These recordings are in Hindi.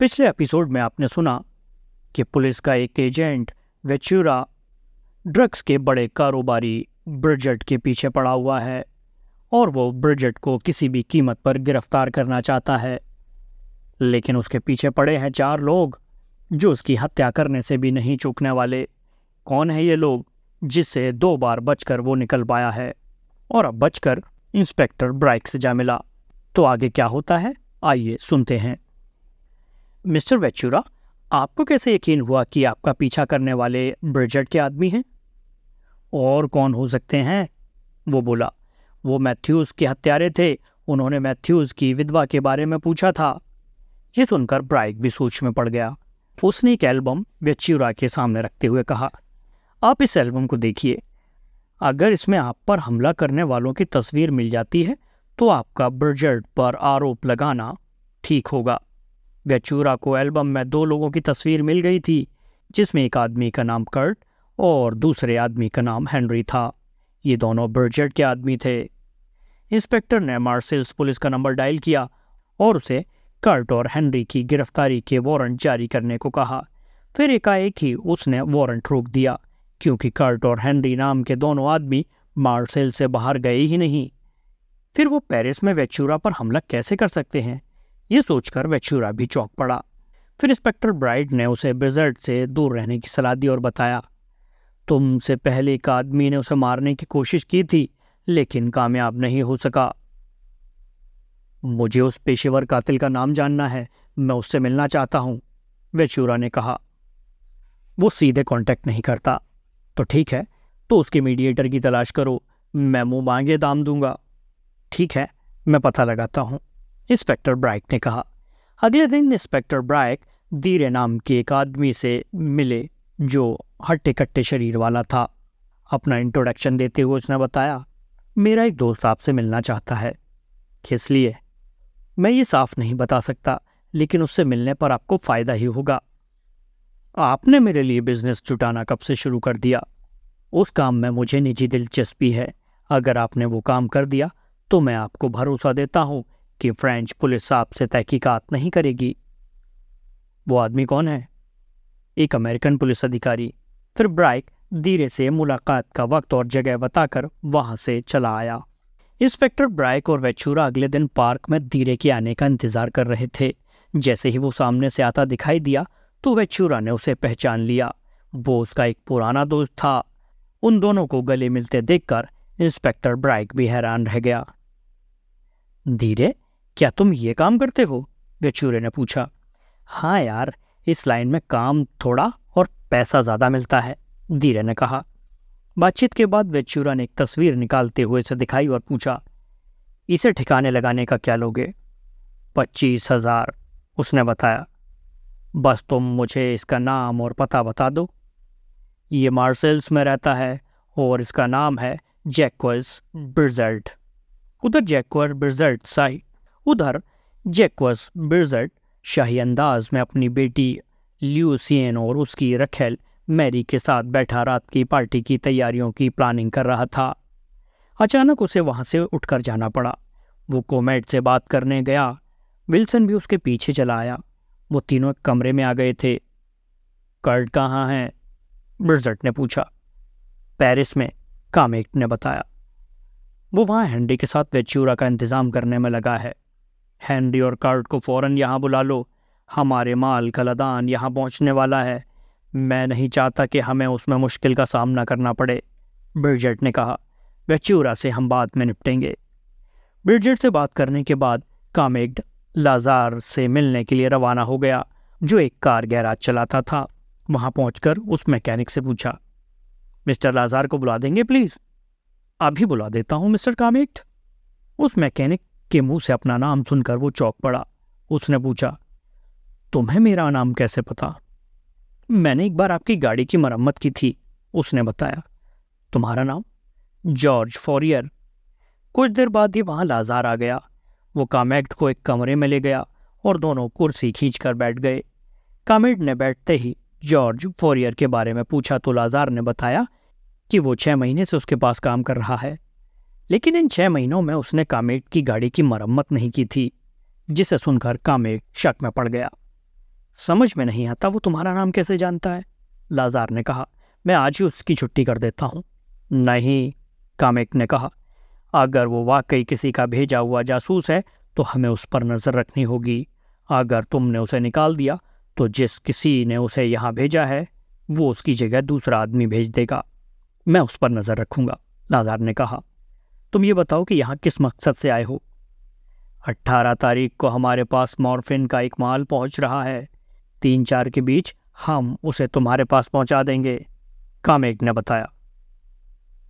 पिछले एपिसोड में आपने सुना कि पुलिस का एक एजेंट वेचूरा ड्रग्स के बड़े कारोबारी ब्रिजट के पीछे पड़ा हुआ है और वो ब्रिजट को किसी भी कीमत पर गिरफ्तार करना चाहता है लेकिन उसके पीछे पड़े हैं चार लोग जो उसकी हत्या करने से भी नहीं चूकने वाले कौन है ये लोग जिससे दो बार बचकर वो निकल पाया है और अब बचकर इंस्पेक्टर ब्राइक से जा मिला तो आगे क्या होता है आइए सुनते हैं मिस्टर वेचूरा आपको कैसे यकीन हुआ कि आपका पीछा करने वाले ब्रिजर्ट के आदमी हैं और कौन हो सकते हैं वो बोला वो मैथ्यूज़ के हत्यारे थे उन्होंने मैथ्यूज़ की विधवा के बारे में पूछा था ये सुनकर ब्राइक भी सोच में पड़ गया उसने एक एल्बम वेच्यूरा के सामने रखते हुए कहा आप इस एल्बम को देखिए अगर इसमें आप पर हमला करने वालों की तस्वीर मिल जाती है तो आपका ब्रजर्ड पर आरोप लगाना ठीक होगा वेचूरा को एल्बम में दो लोगों की तस्वीर मिल गई थी जिसमें एक आदमी का नाम कर्ट और दूसरे आदमी का नाम हेनरी था ये दोनों बर्जेट के आदमी थे इंस्पेक्टर ने मार्सिल्स पुलिस का नंबर डायल किया और उसे कर्ट और हेनरी की गिरफ्तारी के वारंट जारी करने को कहा फिर एकाएक ही उसने वारंट रोक दिया क्योंकि कर्ट और हेनरी नाम के दोनों आदमी मार्सिल से बाहर गए ही नहीं फिर वो पेरिस में वेचूरा पर हमला कैसे कर सकते हैं ये सोचकर छुरा भी चौंक पड़ा फिर इंस्पेक्टर ब्राइट ने उसे ब्रिजर्ट से दूर रहने की सलाह दी और बताया तुमसे पहले एक आदमी ने उसे मारने की कोशिश की थी लेकिन कामयाब नहीं हो सका मुझे उस पेशेवर कातिल का नाम जानना है मैं उससे मिलना चाहता हूं वेचूरा ने कहा वो सीधे कांटेक्ट नहीं करता तो ठीक है तो उसके मीडिएटर की तलाश करो मैं मुंह मांगे दाम दूंगा ठीक है मैं पता लगाता हूं इंस्पेक्टर ब्राइक ने कहा अगले दिन इंस्पेक्टर ब्राइक दीरे नाम के एक आदमी से मिले जो हट्टे कट्टे शरीर वाला था अपना इंट्रोडक्शन देते हुए उसने बताया मेरा एक दोस्त आपसे मिलना चाहता है किस लिए मैं ये साफ नहीं बता सकता लेकिन उससे मिलने पर आपको फ़ायदा ही होगा आपने मेरे लिए बिजनेस जुटाना कब से शुरू कर दिया उस काम में मुझे निजी दिलचस्पी है अगर आपने वो काम कर दिया तो मैं आपको भरोसा देता हूँ कि फ्रेंच पुलिस आपसे तहकीकात नहीं करेगी वो आदमी कौन है एक अमेरिकन पुलिस अधिकारी फिर ब्राइक धीरे से मुलाकात का वक्त और जगह बताकर वहां से चला आया इंस्पेक्टर ब्राइक और वेचूरा अगले दिन पार्क में धीरे के आने का इंतजार कर रहे थे जैसे ही वो सामने से आता दिखाई दिया तो वेचूरा ने उसे पहचान लिया वो उसका एक पुराना दोस्त था उन दोनों को गले मिलते देखकर इंस्पेक्टर ब्राइक भी हैरान रह गया धीरे क्या तुम ये काम करते हो वेचूरे ने पूछा हाँ यार इस लाइन में काम थोड़ा और पैसा ज़्यादा मिलता है धीरे ने कहा बातचीत के बाद वेचूरा ने एक तस्वीर निकालते हुए इसे दिखाई और पूछा इसे ठिकाने लगाने का क्या लोगे पच्चीस हजार उसने बताया बस तुम मुझे इसका नाम और पता बता दो ये मार्सेल्स में रहता है और इसका नाम है जैक्वर्स ब्रिजल्ट उधर जैक्वर ब्रिजल्ट साई उधर जेकवस ब्रिजट शाही अंदाज में अपनी बेटी ल्यूसियन और उसकी रखेल मैरी के साथ बैठा रात की पार्टी की तैयारियों की प्लानिंग कर रहा था अचानक उसे वहां से उठकर जाना पड़ा वो कोमेट से बात करने गया विल्सन भी उसके पीछे चला आया वो तीनों एक कमरे में आ गए थे कर्ड कहाँ हैं ब्रिजट ने पूछा पेरिस में कामेक्ट ने बताया वो वहाँ हेनरी के साथ वेच्यूरा का इंतज़ाम करने में लगा है हैंडी और कार्ट को फौरन यहाँ बुला लो हमारे माल का लदान यहाँ पहुँचने वाला है मैं नहीं चाहता कि हमें उसमें मुश्किल का सामना करना पड़े ब्रिजेट ने कहा वेच्यूरा से हम बाद में निपटेंगे ब्रिजेट से बात करने के बाद कामेड लाजार से मिलने के लिए रवाना हो गया जो एक कार गैराज चलाता था वहाँ पहुँच उस मैकेनिक से पूछा मिस्टर लाजार को बुला देंगे प्लीज़ अभी बुला देता हूँ मिस्टर कामेक्ट उस मैकेनिक के मुंह से अपना नाम सुनकर वो चौक पड़ा उसने पूछा तुम्हें मेरा नाम कैसे पता मैंने एक बार आपकी गाड़ी की मरम्मत की थी उसने बताया तुम्हारा नाम जॉर्ज फॉरियर कुछ देर बाद ही वहाँ लाजार आ गया वो कामेक्ट को एक कमरे में ले गया और दोनों कुर्सी खींचकर बैठ गए कामेड ने बैठते ही जॉर्ज फॉरियर के बारे में पूछा तो लाजार ने बताया कि वो छह महीने से उसके पास काम कर रहा है लेकिन इन छह महीनों में उसने कामेट की गाड़ी की मरम्मत नहीं की थी जिसे सुनकर कामेट शक में पड़ गया समझ में नहीं आता वो तुम्हारा नाम कैसे जानता है लाजार ने कहा मैं आज ही उसकी छुट्टी कर देता हूँ नहीं कामेट ने कहा अगर वो वाकई किसी का भेजा हुआ जासूस है तो हमें उस पर नज़र रखनी होगी अगर तुमने उसे निकाल दिया तो जिस किसी ने उसे यहां भेजा है वो उसकी जगह दूसरा आदमी भेज देगा मैं उस पर नज़र रखूँगा लाजार ने कहा तुम ये बताओ कि यहाँ किस मकसद से आए हो अट्ठारह तारीख को हमारे पास मॉर्फिन का एक माल पहुँच रहा है तीन चार के बीच हम उसे तुम्हारे पास पहुँचा देंगे कामेक ने बताया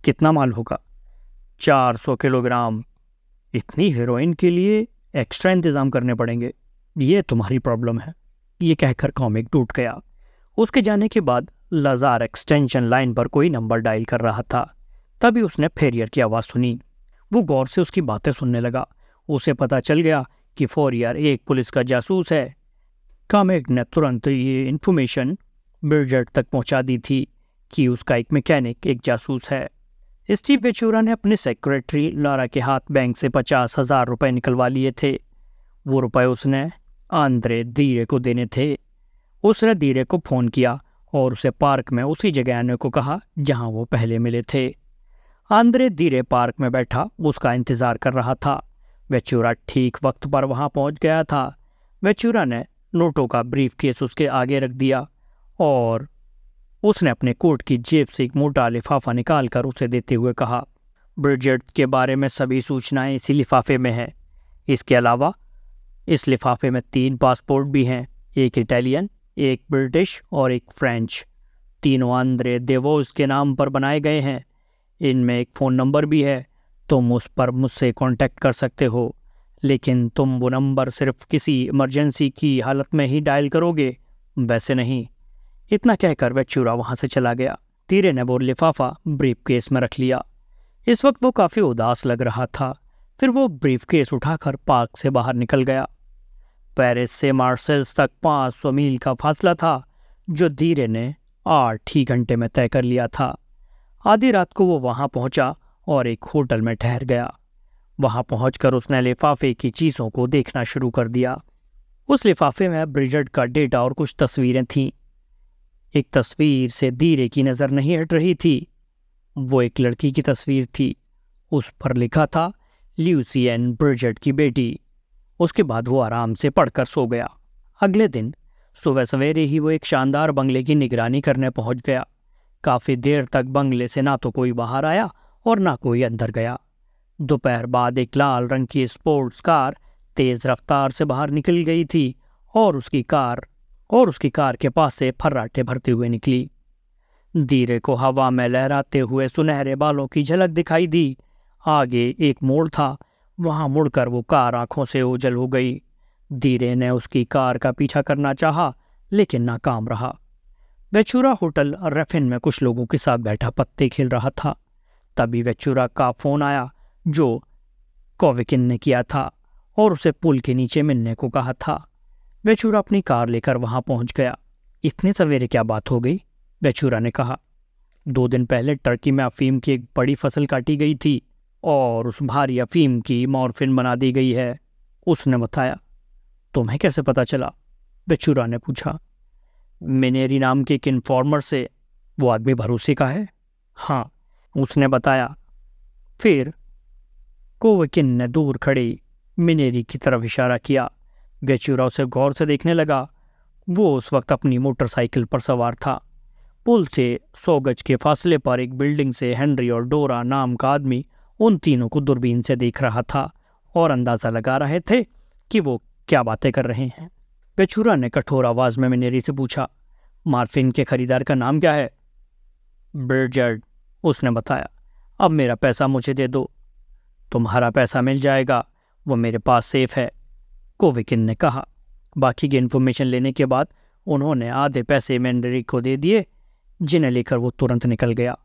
कितना माल होगा चार सौ किलोग्राम इतनी हीरोइन के लिए एक्स्ट्रा इंतज़ाम करने पड़ेंगे ये तुम्हारी प्रॉब्लम है ये कहकर कॉमिक टूट गया उसके जाने के बाद लजार एक्सटेंशन लाइन पर कोई नंबर डायल कर रहा था तभी उसने फेरियर की आवाज़ सुनी वो गौर से उसकी बातें सुनने लगा उसे पता चल गया कि फौरियर एक पुलिस का जासूस है कामेक ने तुरंत ये इन्फॉर्मेशन बिरजट तक पहुंचा दी थी कि उसका एक मैकेनिक एक जासूस है स्टीव वेचूरा ने अपने सेक्रेटरी लारा के हाथ बैंक से पचास हजार रुपये निकलवा लिए थे वो रुपए उसने आंद्रे धीरे को देने थे उसने धीरे को फ़ोन किया और उसे पार्क में उसी जगह आने को कहा जहां वो पहले मिले थे आंद्रे धीरे पार्क में बैठा उसका इंतजार कर रहा था वेचूरा ठीक वक्त पर वहां पहुंच गया था वेचूरा ने नोटों का ब्रीफ केस उसके आगे रख दिया और उसने अपने कोट की जेब से एक मोटा लिफाफा निकालकर उसे देते हुए कहा ब्रिजेट के बारे में सभी सूचनाएं इसी लिफाफे में हैं इसके अलावा इस लिफाफे में तीन पासपोर्ट भी हैं एक इटालियन एक ब्रिटिश और एक फ्रेंच तीनों आंद्रे देवोस के नाम पर बनाए गए हैं इनमें एक फ़ोन नंबर भी है तुम उस पर मुझसे कांटेक्ट कर सकते हो लेकिन तुम वो नंबर सिर्फ किसी इमरजेंसी की हालत में ही डायल करोगे वैसे नहीं इतना कहकर वह चूरा वहाँ से चला गया तीरे ने वो लिफाफा ब्रीफ केस में रख लिया इस वक्त वो काफ़ी उदास लग रहा था फिर वो ब्रीफ केस उठाकर पार्क से बाहर निकल गया पेरिस से मार्सल्स तक 500 मील का फासला था जो धीरे ने आठ ही घंटे में तय कर लिया था आधी रात को वो वहां पहुंचा और एक होटल में ठहर गया वहां पहुंचकर उसने लिफाफे की चीजों को देखना शुरू कर दिया उस लिफाफे में ब्रिजर्ड का डेटा और कुछ तस्वीरें थीं एक तस्वीर से धीरे की नज़र नहीं हट रही थी वो एक लड़की की तस्वीर थी उस पर लिखा था ल्यूसियन ब्रिजर्ड की बेटी उसके बाद वो आराम से पढ़कर सो गया अगले दिन सुबह सवेरे ही वो एक शानदार बंगले की निगरानी करने पहुंच गया काफ़ी देर तक बंगले से ना तो कोई बाहर आया और ना कोई अंदर गया दोपहर बाद एक लाल रंग की स्पोर्ट्स कार तेज़ रफ्तार से बाहर निकल गई थी और उसकी कार और उसकी कार के पास से फर्राटे भरते हुए निकली धीरे को हवा में लहराते हुए सुनहरे बालों की झलक दिखाई दी आगे एक मोड़ था वहां मुड़कर वो कार आंखों से ओझल हो गई धीरे ने उसकी कार का पीछा करना चाहा लेकिन नाकाम रहा वेचूरा होटल रेफिन में कुछ लोगों के साथ बैठा पत्ते खेल रहा था तभी वेचूरा का फोन आया जो कोविकिन ने किया था और उसे पुल के नीचे मिलने को कहा था वेचूरा अपनी कार लेकर वहां पहुंच गया इतने सवेरे क्या बात हो गई वेचूरा ने कहा दो दिन पहले टर्की में अफीम की एक बड़ी फसल काटी गई थी और उस भारी अफीम की मॉर्फिन बना दी गई है उसने बताया तुम्हें कैसे पता चला बेचूरा ने पूछा मिनेरी नाम के एक इन्फॉर्मर से वो आदमी भरोसे का है हाँ उसने बताया फिर कोवकिन ने दूर खड़े मिनेरी की तरफ इशारा किया वेचूरा उसे गौर से देखने लगा वो उस वक्त अपनी मोटरसाइकिल पर सवार था पुल से सौ गज के फासले पर एक बिल्डिंग से हेनरी और डोरा नाम का आदमी उन तीनों को दूरबीन से देख रहा था और अंदाज़ा लगा रहे थे कि वो क्या बातें कर रहे हैं पेचूरा ने कठोर आवाज में मिनेरी से पूछा मार्फिन के खरीदार का नाम क्या है ब्रिजर्ड उसने बताया अब मेरा पैसा मुझे दे दो तुम्हारा पैसा मिल जाएगा वो मेरे पास सेफ है कोविकिन ने कहा बाकी की इन्फॉर्मेशन लेने के बाद उन्होंने आधे पैसे मैंडरी को दे दिए जिन्हें लेकर वो तुरंत निकल गया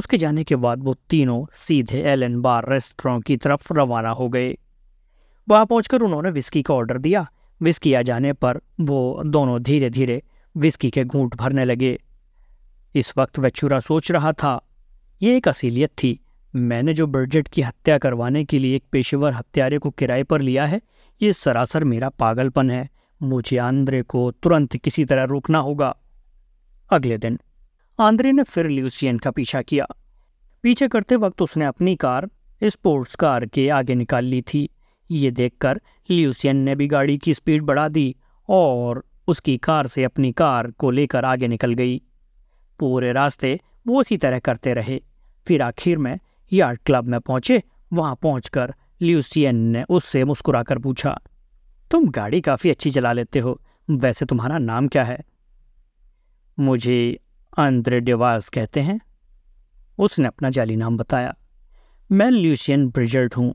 उसके जाने के बाद वो तीनों सीधे एल एन बार रेस्टोरों की तरफ रवाना हो गए वहाँ पहुंचकर उन्होंने विस्की का ऑर्डर दिया विस्की आ जाने पर वो दोनों धीरे धीरे विस्की के घूंट भरने लगे इस वक्त वह चूरा सोच रहा था ये एक असीलियत थी मैंने जो बर्जेट की हत्या करवाने के लिए एक पेशेवर हत्यारे को किराए पर लिया है ये सरासर मेरा पागलपन है मुझे आंद्रे को तुरंत किसी तरह रोकना होगा अगले दिन आंद्रे ने फिर ल्यूसियन का पीछा किया पीछे करते वक्त उसने अपनी कार स्पोर्ट्स कार के आगे निकाल ली थी ये देखकर ल्यूसियन ने भी गाड़ी की स्पीड बढ़ा दी और उसकी कार से अपनी कार को लेकर आगे निकल गई पूरे रास्ते वो इसी तरह करते रहे फिर आखिर में यार्ड क्लब में पहुंचे वहां पहुंचकर ल्यूसियन ने उससे मुस्कुराकर पूछा तुम गाड़ी काफ़ी अच्छी चला लेते हो वैसे तुम्हारा नाम क्या है मुझे अंद्र डेवास कहते हैं उसने अपना जाली नाम बताया मैं ल्यूसियन ब्रिजर्ट हूँ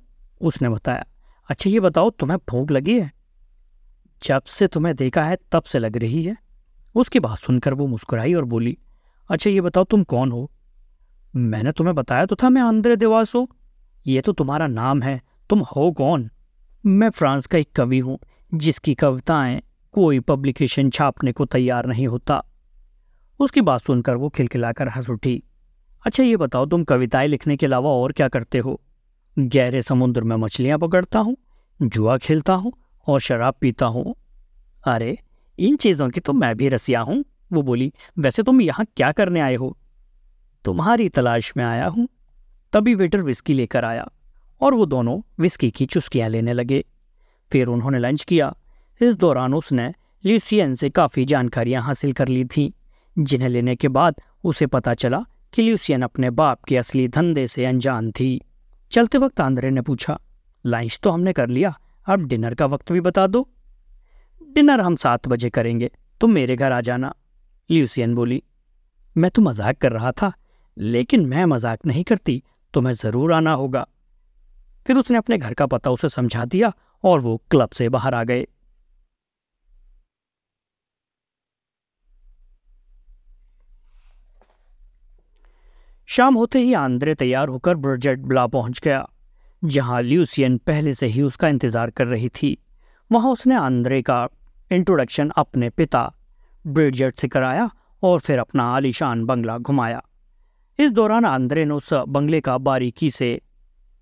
उसने बताया अच्छा ये बताओ तुम्हें भूख लगी है जब से तुम्हें देखा है तब से लग रही है उसकी बात सुनकर वो मुस्कुराई और बोली अच्छा ये बताओ तुम कौन हो मैंने तुम्हें बताया तो था मैं आंद्रे देवास हो ये तो तुम्हारा नाम है तुम हो कौन मैं फ्रांस का एक कवि हूं जिसकी कविताएं कोई पब्लिकेशन छापने को तैयार नहीं होता उसकी बात सुनकर वो खिलखिलाकर हंस उठी अच्छा ये बताओ तुम कविताएं लिखने के अलावा और क्या करते हो गहरे समुद्र में मछलियाँ पकड़ता हूँ जुआ खेलता हूँ और शराब पीता हूँ अरे इन चीज़ों की तो मैं भी रसिया हूँ वो बोली वैसे तुम यहाँ क्या करने आए हो तुम्हारी तलाश में आया हूँ तभी वेटर विस्की लेकर आया और वो दोनों विस्की की चुस्कियाँ लेने लगे फिर उन्होंने लंच किया इस दौरान उसने ल्यूसियन से काफ़ी जानकारियाँ हासिल कर ली थीं जिन्हें लेने के बाद उसे पता चला कि ल्यूसियन अपने बाप के असली धंधे से अनजान थी चलते वक्त आंद्रे ने पूछा लंच तो हमने कर लिया अब डिनर का वक्त भी बता दो डिनर हम सात बजे करेंगे तुम मेरे घर आ जाना ल्यूसियन बोली मैं तो मजाक कर रहा था लेकिन मैं मजाक नहीं करती तो मैं ज़रूर आना होगा फिर उसने अपने घर का पता उसे समझा दिया और वो क्लब से बाहर आ गए शाम होते ही आंद्रे तैयार होकर ब्रजेट ब्ला पहुंच गया जहां ल्यूसियन पहले से ही उसका इंतजार कर रही थी वहां उसने आंद्रे का इंट्रोडक्शन अपने पिता ब्रिजेट से कराया और फिर अपना आलीशान बंगला घुमाया इस दौरान आंद्रे ने उस बंगले का बारीकी से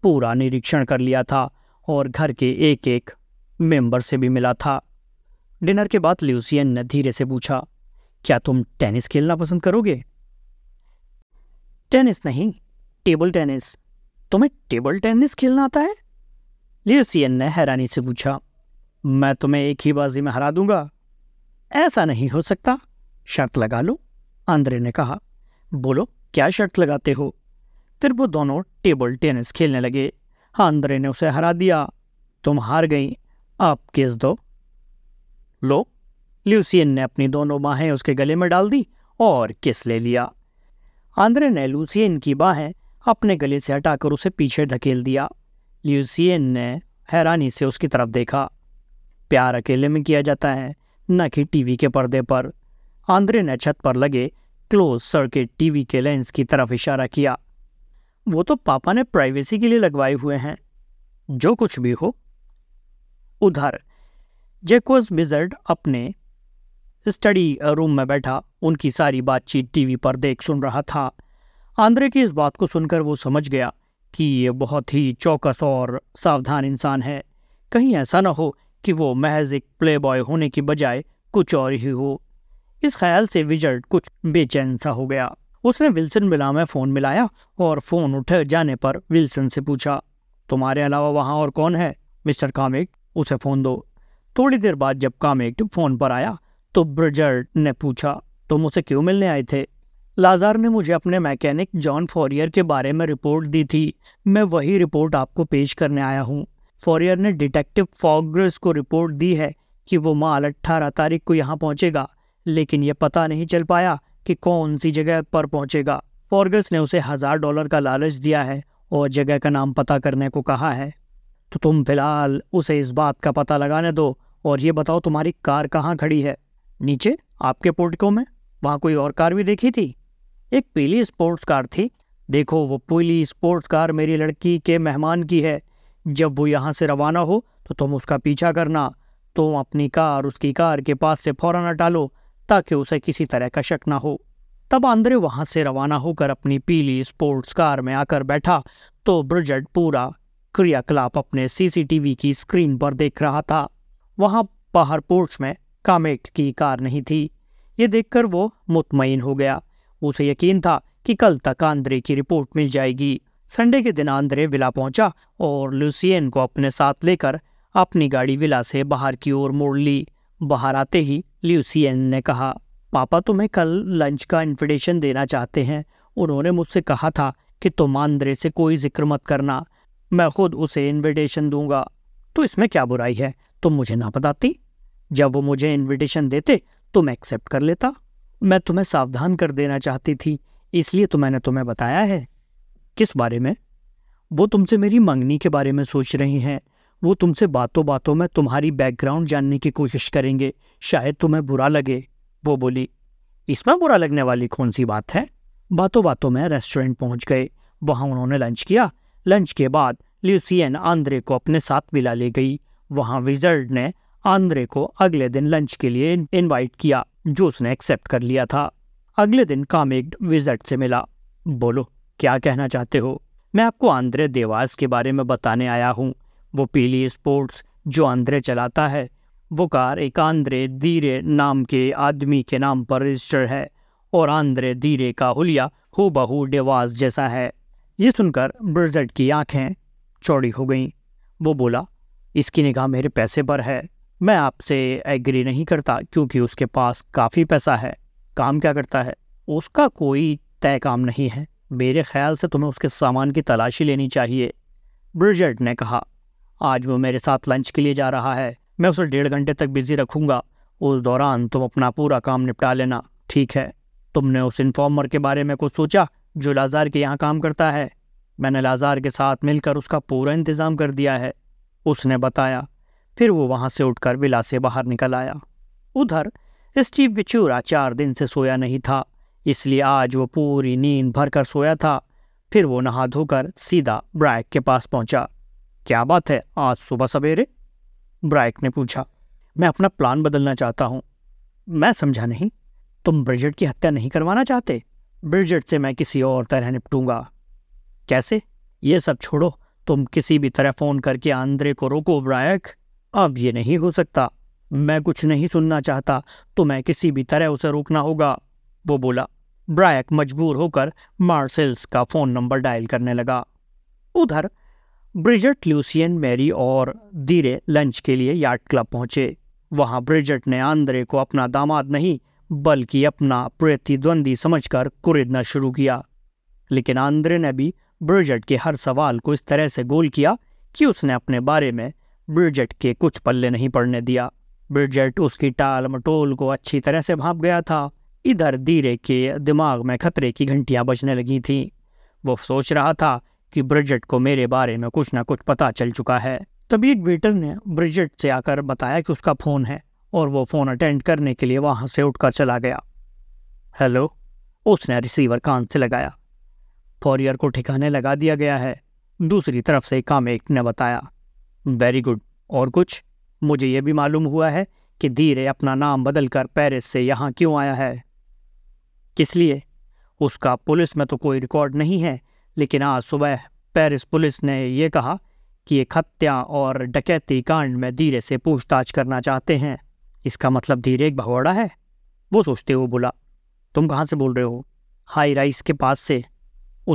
पूरा निरीक्षण कर लिया था और घर के एक एक मेंबर से भी मिला था डिनर के बाद ल्यूसियन ने धीरे से पूछा क्या तुम टेनिस खेलना पसंद करोगे टेनिस नहीं टेबल टेनिस तुम्हें टेबल टेनिस खेलना आता है ल्यूसियन ने हैरानी से पूछा मैं तुम्हें एक ही बाजी में हरा दूंगा ऐसा नहीं हो सकता शर्त लगा लो आंद्रे ने कहा बोलो क्या शर्त लगाते हो फिर वो दोनों टेबल टेनिस खेलने लगे आंद्रे ने उसे हरा दिया तुम हार गई आप केस दो लो ल्यूसियन ने अपनी दोनों बाहें उसके गले में डाल दी और किस ले लिया आंद्रे ने लूसियन की बाहें अपने गले से हटाकर उसे पीछे धकेल दिया ल्यूसियन ने हैरानी से उसकी तरफ देखा प्यार अकेले में किया जाता है न कि टीवी के पर्दे पर आंद्रे ने छत पर लगे क्लोज सर्किट टीवी के लेंस की तरफ इशारा किया वो तो पापा ने प्राइवेसी के लिए लगवाए हुए हैं जो कुछ भी हो उधर जेकोज बिजर्ड अपने स्टडी रूम में बैठा उनकी सारी बातचीत टीवी पर देख सुन रहा था आंद्रे की इस बात को सुनकर वो समझ गया कि ये बहुत ही चौकस और सावधान इंसान है कहीं ऐसा न हो कि वो महज एक प्ले बॉय होने की बजाय कुछ और ही हो इस ख्याल से विजल्ट कुछ बेचैन सा हो गया उसने विल्सन मिला में फ़ोन मिलाया और फ़ोन उठे जाने पर विल्सन से पूछा तुम्हारे अलावा वहाँ और कौन है मिस्टर कामेक्ट उसे फ़ोन दो थोड़ी देर बाद जब कामेक्ट फ़ोन पर आया तो ब्रजर्ड ने पूछा तुम उसे क्यों मिलने आए थे लाजार ने मुझे अपने मैकेनिक जॉन फॉरियर के बारे में रिपोर्ट दी थी मैं वही रिपोर्ट आपको पेश करने आया हूँ फॉरियर ने डिटेक्टिव फॉग्रस को रिपोर्ट दी है कि वो माल अट्ठारह तारीख को यहाँ पहुँचेगा लेकिन ये पता नहीं चल पाया कि कौन सी जगह पर पहुँचेगा फॉर्गस ने उसे हज़ार डॉलर का लालच दिया है और जगह का नाम पता करने को कहा है तो तुम फिलहाल उसे इस बात का पता लगाने दो और ये बताओ तुम्हारी कार कहाँ खड़ी है नीचे आपके पोर्टिको में वहाँ कोई और कार भी देखी थी एक पीली स्पोर्ट्स कार थी देखो वो पीली स्पोर्ट्स कार मेरी लड़की के मेहमान की है जब वो यहाँ से रवाना हो तो तुम उसका पीछा करना तुम अपनी कार उसकी कार के पास से फौरन हटालो ताकि उसे किसी तरह का शक ना हो तब आंद्रे वहाँ से रवाना होकर अपनी पीली स्पोर्ट्स कार में आकर बैठा तो ब्रिजट पूरा क्रियाकलाप अपने सीसीटीवी की स्क्रीन पर देख रहा था वहाँ बाहर पोर्च में कामेट की कार नहीं थी ये देखकर वो मुतमिन हो गया उसे यकीन था कि कल तक आंद्रे की रिपोर्ट मिल जाएगी संडे के दिन आंद्रे विला पहुंचा और लुसियन को अपने साथ लेकर अपनी गाड़ी विला से बाहर की ओर मोड़ ली बाहर आते ही ल्यूसियन ने कहा पापा तुम्हें कल लंच का इन्विटेशन देना चाहते हैं उन्होंने मुझसे कहा था कि तुम आंद्रे से कोई जिक्र मत करना मैं खुद उसे इन्विटेशन दूंगा तो इसमें क्या बुराई है तुम मुझे ना बताती जब वो मुझे इनविटेशन देते तो मैं एक्सेप्ट कर लेता मैं तुम्हें सावधान कर देना चाहती थी इसलिए तो मैंने तुम्हें बताया है किस बारे में वो तुमसे मेरी मंगनी के बारे में सोच रही हैं वो तुमसे बातों बातों में तुम्हारी बैकग्राउंड जानने की कोशिश करेंगे शायद तुम्हें बुरा लगे वो बोली इसमें बुरा लगने वाली कौन सी बात है बातों बातों में रेस्टोरेंट पहुंच गए वहां उन्होंने लंच किया लंच के बाद ल्यूसियन आंद्रे को अपने साथ मिला ले गई वहां विजर्ड ने आंद्रे को अगले दिन लंच के लिए इनवाइट किया जो उसने एक्सेप्ट कर लिया था अगले दिन कामेग विजट से मिला बोलो क्या कहना चाहते हो मैं आपको आंद्रे देवास के बारे में बताने आया हूँ वो पीली स्पोर्ट्स जो आंद्रे चलाता है वो कार एक आंद्रे धीरे नाम के आदमी के नाम पर रजिस्टर है और आंद्रे धीरे का हुलिया बहु डेवास जैसा है ये सुनकर ब्रजट की आंखें चौड़ी हो गईं वो बोला इसकी निगाह मेरे पैसे पर है मैं आपसे एग्री नहीं करता क्योंकि उसके पास काफ़ी पैसा है काम क्या करता है उसका कोई तय काम नहीं है मेरे ख्याल से तुम्हें उसके सामान की तलाशी लेनी चाहिए ब्रिजर्ट ने कहा आज वो मेरे साथ लंच के लिए जा रहा है मैं उसे डेढ़ घंटे तक बिज़ी रखूँगा उस दौरान तुम अपना पूरा काम निपटा लेना ठीक है तुमने उस इन्फॉर्मर के बारे में कुछ सोचा जो लाजार के यहाँ काम करता है मैंने लाजार के साथ मिलकर उसका पूरा इंतज़ाम कर दिया है उसने बताया फिर वो वहां से उठकर विला से बाहर निकल आया उधर स्टीव विचूरा चार दिन से सोया नहीं था इसलिए आज वो पूरी नींद भरकर सोया था फिर वो नहा धोकर सीधा ब्रायक के पास पहुंचा क्या बात है आज सुबह सवेरे ब्रायक ने पूछा मैं अपना प्लान बदलना चाहता हूं मैं समझा नहीं तुम ब्रिजट की हत्या नहीं करवाना चाहते ब्रिजट से मैं किसी और तरह निपटूंगा कैसे ये सब छोड़ो तुम किसी भी तरह फ़ोन करके आंद्रे को रोको ब्रायक अब ये नहीं हो सकता मैं कुछ नहीं सुनना चाहता तो मैं किसी भी तरह उसे रोकना होगा वो बोला ब्रायक मजबूर होकर मार्सेल्स का फ़ोन नंबर डायल करने लगा उधर ब्रिजट ल्यूसियन मैरी और दीरे लंच के लिए यार्ड क्लब पहुंचे वहां ब्रिजट ने आंद्रे को अपना दामाद नहीं बल्कि अपना प्रतिद्वंदी समझकर कुरेदना शुरू किया लेकिन आंद्रे ने भी ब्रिजट के हर सवाल को इस तरह से गोल किया कि उसने अपने बारे में ब्रिजेट के कुछ पल्ले नहीं पड़ने दिया ब्रिजेट उसकी टाल मटोल को अच्छी तरह से भाप गया था इधर धीरे के दिमाग में खतरे की घंटियां बजने लगी थीं वो सोच रहा था कि ब्रिजेट को मेरे बारे में कुछ ना कुछ पता चल चुका है तभी एक वेटर ने ब्रिजेट से आकर बताया कि उसका फ़ोन है और वो फ़ोन अटेंड करने के लिए वहाँ से उठकर चला गया हेलो उसने रिसीवर कान से लगाया फॉरियर को ठिकाने लगा दिया गया है दूसरी तरफ से कामेक ने बताया वेरी गुड और कुछ मुझे यह भी मालूम हुआ है कि धीरे अपना नाम बदलकर पेरिस से यहाँ क्यों आया है किस लिए उसका पुलिस में तो कोई रिकॉर्ड नहीं है लेकिन आज सुबह पेरिस पुलिस ने यह कहा कि एक हत्या और डकैती कांड में धीरे से पूछताछ करना चाहते हैं इसका मतलब धीरे एक भगौड़ा है वो सोचते हुए बोला तुम कहाँ से बोल रहे हो हाई राइस के पास से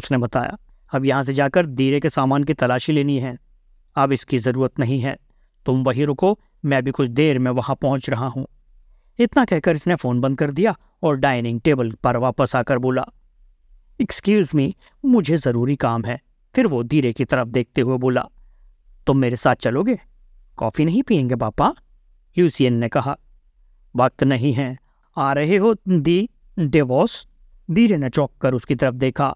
उसने बताया अब यहाँ से जाकर धीरे के सामान की तलाशी लेनी है अब इसकी ज़रूरत नहीं है तुम वहीं रुको मैं भी कुछ देर में वहाँ पहुँच रहा हूँ इतना कहकर इसने फ़ोन बंद कर दिया और डाइनिंग टेबल पर वापस आकर बोला एक्सक्यूज़ मी मुझे ज़रूरी काम है फिर वो धीरे की तरफ देखते हुए बोला तुम मेरे साथ चलोगे कॉफ़ी नहीं पियेंगे पापा यूसियन ने कहा वक्त नहीं है आ रहे हो दी डेवॉस धीरे ने चौंक कर उसकी तरफ देखा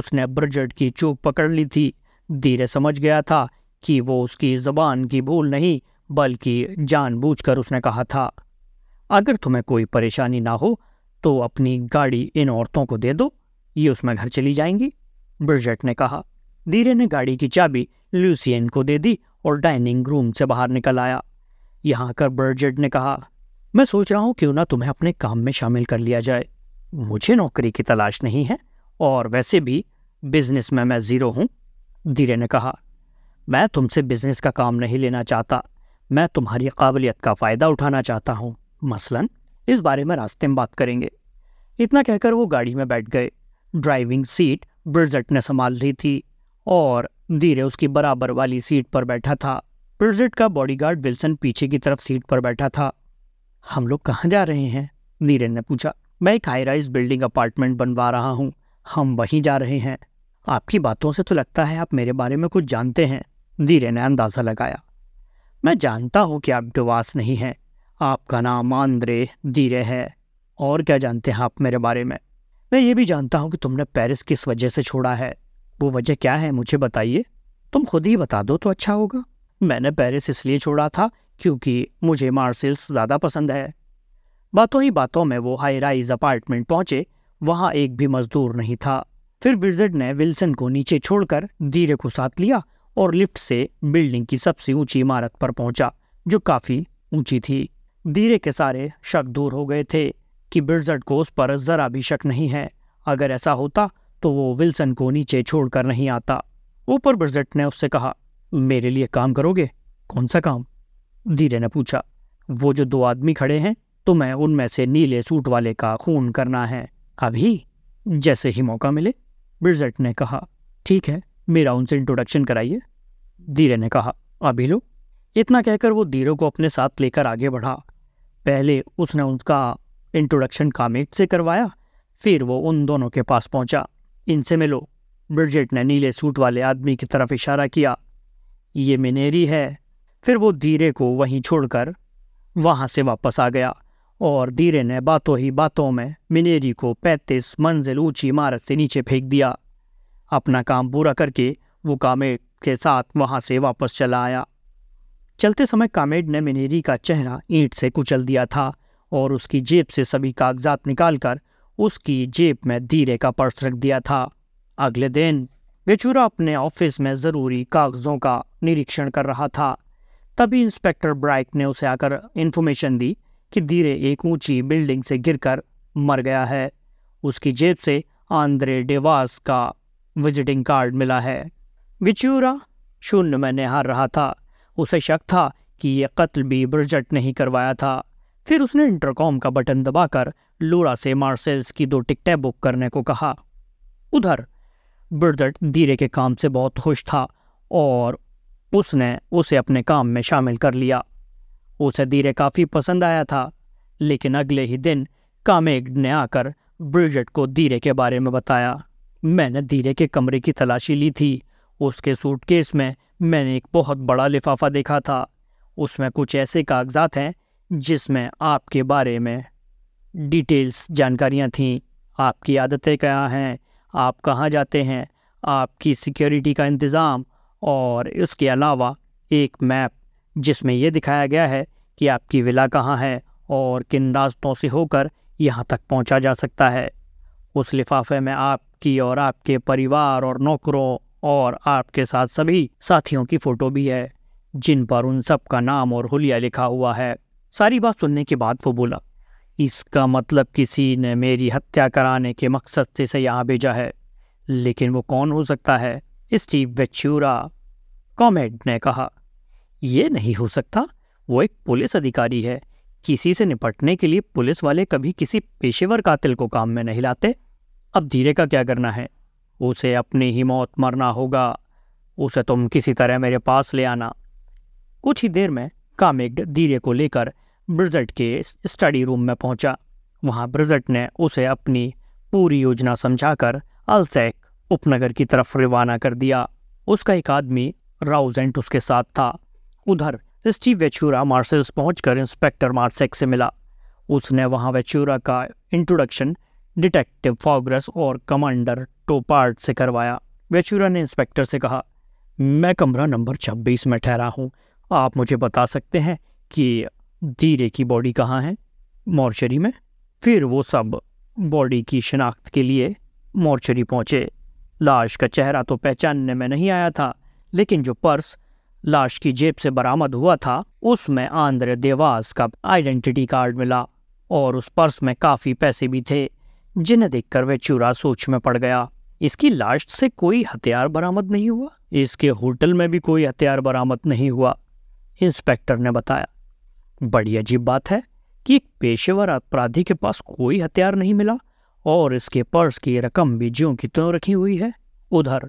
उसने ब्रजट की चूक पकड़ ली थी धीरे समझ गया था कि वो उसकी ज़बान की भूल नहीं बल्कि जानबूझकर उसने कहा था अगर तुम्हें कोई परेशानी ना हो तो अपनी गाड़ी इन औरतों को दे दो ये उसमें घर चली जाएंगी ब्रिजेट ने कहा धीरे ने गाड़ी की चाबी ल्यूसियन को दे दी और डाइनिंग रूम से बाहर निकल आया यहां आकर ब्रिजेट ने कहा मैं सोच रहा हूँ क्यों ना तुम्हें अपने काम में शामिल कर लिया जाए मुझे नौकरी की तलाश नहीं है और वैसे भी बिजनेस में मैं ज़ीरो हूँ धीरे ने कहा मैं तुमसे बिजनेस का काम नहीं लेना चाहता मैं तुम्हारी काबिलियत का फ़ायदा उठाना चाहता हूँ मसलन इस बारे में रास्ते में बात करेंगे इतना कहकर वो गाड़ी में बैठ गए ड्राइविंग सीट ब्रिजट ने संभाल रही थी और धीरे उसकी बराबर वाली सीट पर बैठा था ब्रिजट का बॉडीगार्ड विल्सन पीछे की तरफ सीट पर बैठा था हम लोग कहाँ जा रहे हैं धीरे ने पूछा मैं एक हाई राइज बिल्डिंग अपार्टमेंट बनवा रहा हूँ हम वहीं जा रहे हैं आपकी बातों से तो लगता है आप मेरे बारे में कुछ जानते हैं धीरे ने अंदाज़ा लगाया मैं जानता हूँ कि आप डुवास नहीं हैं आपका नाम आंद्रे धीरे है और क्या जानते हैं आप मेरे बारे में मैं ये भी जानता हूँ कि तुमने पेरिस किस वजह से छोड़ा है वो वजह क्या है मुझे बताइए तुम खुद ही बता दो तो अच्छा होगा मैंने पेरिस इसलिए छोड़ा था क्योंकि मुझे मार्सिल्स ज़्यादा पसंद है बातों ही बातों में वो हाई राइज अपार्टमेंट पहुंचे वहाँ एक भी मजदूर नहीं था फिर विजिट ने विल्सन को नीचे छोड़कर धीरे को साथ लिया और लिफ्ट से बिल्डिंग की सबसे ऊंची इमारत पर पहुंचा जो काफ़ी ऊंची थी धीरे के सारे शक दूर हो गए थे कि बिर्जट को उस पर ज़रा भी शक नहीं है अगर ऐसा होता तो वो विल्सन को नीचे छोड़कर नहीं आता ऊपर बिर्जट ने उससे कहा मेरे लिए काम करोगे कौन सा काम धीरे ने पूछा वो जो दो आदमी खड़े हैं तो मैं उनमें से नीले सूट वाले का खून करना है अभी जैसे ही मौका मिले ब्रिजट ने कहा ठीक है मेरा उनसे इंट्रोडक्शन कराइए धीरे ने कहा अभी लो इतना कहकर वो धीरे को अपने साथ लेकर आगे बढ़ा पहले उसने उनका इंट्रोडक्शन कामेट से करवाया फिर वो उन दोनों के पास पहुंचा इनसे मिलो ब्रिजेट ने नीले सूट वाले आदमी की तरफ इशारा किया ये मिनेरी है फिर वो धीरे को वहीं छोड़कर वहाँ से वापस आ गया और धीरे ने बातों ही बातों में मिनेरी को पैंतीस मंजिल ऊंची इमारत से नीचे फेंक दिया अपना काम पूरा करके वो कामेड के साथ वहाँ से वापस चला आया चलते समय कामेड ने मिनेरी का चेहरा ईंट से कुचल दिया था और उसकी जेब से सभी कागजात निकालकर उसकी जेब में धीरे का पर्स रख दिया था अगले दिन बेचूरा अपने ऑफिस में ज़रूरी कागज़ों का निरीक्षण कर रहा था तभी इंस्पेक्टर ब्राइक ने उसे आकर इन्फॉर्मेशन दी कि धीरे एक ऊंची बिल्डिंग से गिरकर मर गया है उसकी जेब से आंद्रे डेवास का विजिटिंग कार्ड मिला है विचूरा शून्य में निहार रहा था उसे शक था कि यह कत्ल भी ब्रजट ने ही करवाया था फिर उसने इंटरकॉम का बटन दबाकर लोरा से मार्सेल्स की दो टिकटें बुक करने को कहा उधर ब्रजट धीरे के काम से बहुत खुश था और उसने उसे अपने काम में शामिल कर लिया उसे धीरे काफ़ी पसंद आया था लेकिन अगले ही दिन कामेग ने आकर ब्रिजट को धीरे के बारे में बताया मैंने धीरे के कमरे की तलाशी ली थी उसके सूटकेस में मैंने एक बहुत बड़ा लिफाफा देखा था उसमें कुछ ऐसे कागजात हैं जिसमें आपके बारे में डिटेल्स जानकारियां थीं आपकी आदतें क्या हैं आप कहाँ जाते हैं आपकी सिक्योरिटी का इंतज़ाम और इसके अलावा एक मैप जिसमें यह दिखाया गया है कि आपकी विला कहाँ है और किन रास्तों से होकर यहाँ तक पहुँचा जा सकता है उस लिफाफे में आप आपकी और आपके परिवार और नौकरों और आपके साथ सभी साथियों की फोटो भी है जिन पर उन सब का नाम और हुलिया लिखा हुआ है सारी बात सुनने के बाद वो बोला इसका मतलब किसी ने मेरी हत्या कराने के मकसद से इसे यहाँ भेजा है लेकिन वो कौन हो सकता है स्टीव वेच्यूरा कॉमेड ने कहा ये नहीं हो सकता वो एक पुलिस अधिकारी है किसी से निपटने के लिए पुलिस वाले कभी किसी पेशेवर कातिल को काम में नहीं लाते अब धीरे का क्या करना है उसे अपनी ही मौत मरना होगा उसे तुम किसी तरह मेरे पास ले आना कुछ ही देर में कामेग्ड धीरे को लेकर ब्रिजट के स्टडी रूम में पहुंचा वहां ब्रिजट ने उसे अपनी पूरी योजना समझाकर अलसैक उपनगर की तरफ रवाना कर दिया उसका एक आदमी राउजेंट उसके साथ था उधर स्टीव वेचूरा मार्सल्स पहुंचकर इंस्पेक्टर मार्सेक से मिला उसने वहां वेचूरा का इंट्रोडक्शन डिटेक्टिव फॉग्रस और कमांडर टोपार्ट से करवाया वेचूरा ने इंस्पेक्टर से कहा मैं कमरा नंबर 26 में ठहरा हूँ आप मुझे बता सकते हैं कि धीरे की बॉडी कहाँ है मॉर्चरी में फिर वो सब बॉडी की शनाख्त के लिए मॉर्चरी पहुँचे लाश का चेहरा तो पहचानने में नहीं आया था लेकिन जो पर्स लाश की जेब से बरामद हुआ था उसमें आंद्रे देवास का आइडेंटिटी कार्ड मिला और उस पर्स में काफ़ी पैसे भी थे जिन्हें देखकर वह चूरा सोच में पड़ गया इसकी लाश से कोई हथियार बरामद नहीं हुआ इसके होटल में भी कोई हथियार बरामद नहीं हुआ इंस्पेक्टर ने बताया बड़ी अजीब बात है कि एक पेशेवर अपराधी के पास कोई हथियार नहीं मिला और इसके पर्स की रकम भी ज्यों की त्यों रखी हुई है उधर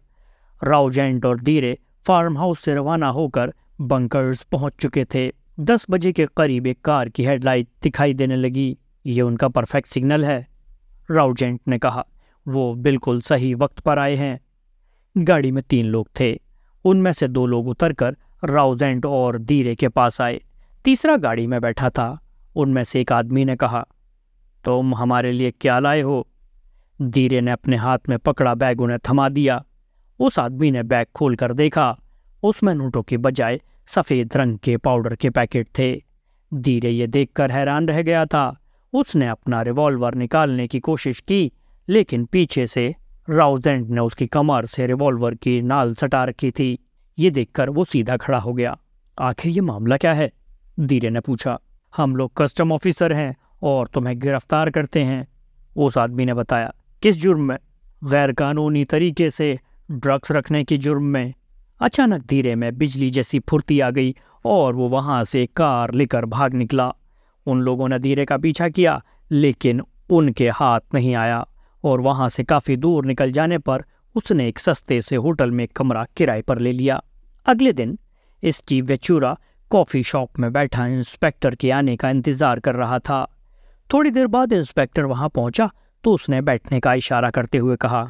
राउजेंट और धीरे फार्म हाउस से रवाना होकर बंकर्स पहुंच चुके थे दस बजे के करीब एक कार की हेडलाइट दिखाई देने लगी ये उनका परफेक्ट सिग्नल है राउजेंट ने कहा वो बिल्कुल सही वक्त पर आए हैं गाड़ी में तीन लोग थे उनमें से दो लोग उतरकर राउजेंट और धीरे के पास आए तीसरा गाड़ी में बैठा था उनमें से एक आदमी ने कहा तुम हमारे लिए क्या लाए हो धीरे ने अपने हाथ में पकड़ा बैग उन्हें थमा दिया उस आदमी ने बैग खोलकर देखा उसमें नोटों के बजाय सफ़ेद रंग के पाउडर के पैकेट थे धीरे ये देखकर हैरान रह गया था उसने अपना रिवॉल्वर निकालने की कोशिश की लेकिन पीछे से राउजेंट ने उसकी कमर से रिवॉल्वर की नाल सटा रखी थी ये देखकर वो सीधा खड़ा हो गया आखिर ये मामला क्या है धीरे ने पूछा हम लोग कस्टम ऑफिसर हैं और तुम्हें गिरफ्तार करते हैं उस आदमी ने बताया किस जुर्म में गैरकानूनी तरीके से ड्रग्स रखने के जुर्म में अचानक धीरे में बिजली जैसी फुर्ती आ गई और वो वहाँ से कार लेकर भाग निकला उन लोगों ने धीरे का पीछा किया लेकिन उनके हाथ नहीं आया और वहां से काफ़ी दूर निकल जाने पर उसने एक सस्ते से होटल में कमरा किराए पर ले लिया अगले दिन स्टीव वेचूरा कॉफ़ी शॉप में बैठा इंस्पेक्टर के आने का इंतज़ार कर रहा था थोड़ी देर बाद इंस्पेक्टर वहां पहुंचा तो उसने बैठने का इशारा करते हुए कहा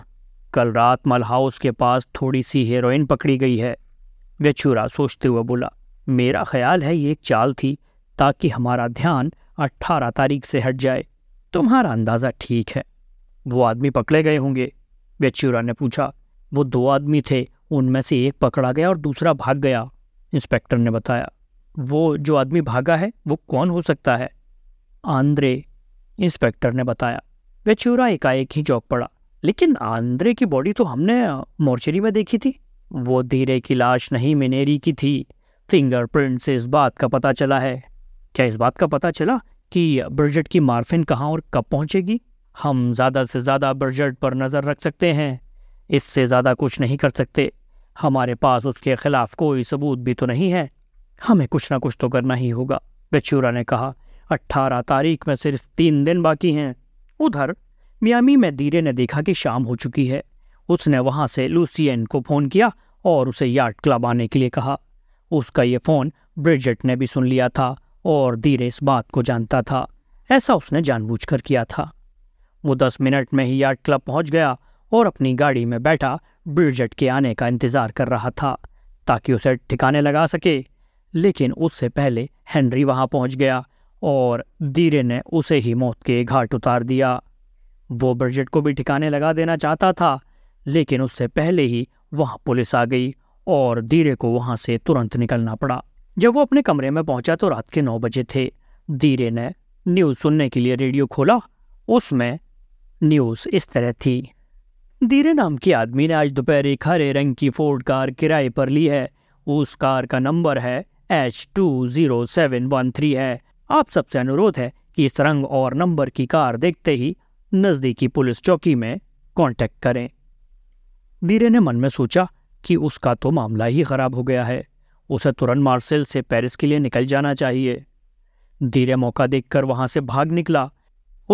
कल रात मल हाउस के पास थोड़ी सी हेरोइन पकड़ी गई है वेचूरा सोचते हुए बोला मेरा ख्याल है ये एक चाल थी ताकि हमारा ध्यान अट्ठारह तारीख से हट जाए तुम्हारा अंदाज़ा ठीक है वो आदमी पकड़े गए होंगे वेच्यूरा ने पूछा वो दो आदमी थे उनमें से एक पकड़ा गया और दूसरा भाग गया इंस्पेक्टर ने बताया वो जो आदमी भागा है वो कौन हो सकता है आंद्रे इंस्पेक्टर ने बताया वेच्यूरा एकाएक ही चौक पड़ा लेकिन आंद्रे की बॉडी तो हमने मोर्चरी में देखी थी वो धीरे की लाश नहीं मिनेरी की थी फिंगरप्रिंट से इस बात का पता चला है क्या इस बात का पता चला कि ब्रजट की मार्फिन कहाँ और कब पहुँचेगी हम ज़्यादा से ज़्यादा ब्रिजट पर नज़र रख सकते हैं इससे ज़्यादा कुछ नहीं कर सकते हमारे पास उसके खिलाफ कोई सबूत भी तो नहीं है हमें कुछ ना कुछ तो करना ही होगा बेचूरा ने कहा अट्ठारह तारीख में सिर्फ तीन दिन बाकी हैं उधर मियामी में धीरे ने देखा कि शाम हो चुकी है उसने वहाँ से लूसियन को फ़ोन किया और उसे यार्ड क्लब आने के लिए कहा उसका ये फ़ोन ब्रिजट ने भी सुन लिया था और धीरे इस बात को जानता था ऐसा उसने जानबूझकर किया था वो दस मिनट में ही यार्ड क्लब पहुंच गया और अपनी गाड़ी में बैठा ब्रिजट के आने का इंतज़ार कर रहा था ताकि उसे ठिकाने लगा सके लेकिन उससे पहले हेनरी वहां पहुंच गया और धीरे ने उसे ही मौत के घाट उतार दिया वो ब्रिजट को भी ठिकाने लगा देना चाहता था लेकिन उससे पहले ही वहां पुलिस आ गई और धीरे को वहां से तुरंत निकलना पड़ा जब वो अपने कमरे में पहुंचा तो रात के नौ बजे थे धीरे ने न्यूज़ सुनने के लिए रेडियो खोला उसमें न्यूज़ इस तरह थी धीरे नाम के आदमी ने आज दोपहर एक हरे रंग की फोर्ड कार किराए पर ली है उस कार का नंबर है H two zero seven one three है आप सबसे अनुरोध है कि इस रंग और नंबर की कार देखते ही नज़दीकी पुलिस चौकी में कांटेक्ट करें धीरे ने मन में सोचा कि उसका तो मामला ही खराब हो गया है उसे तुरंत मार्सेल से पेरिस के लिए निकल जाना चाहिए धीरे मौका देखकर वहां से भाग निकला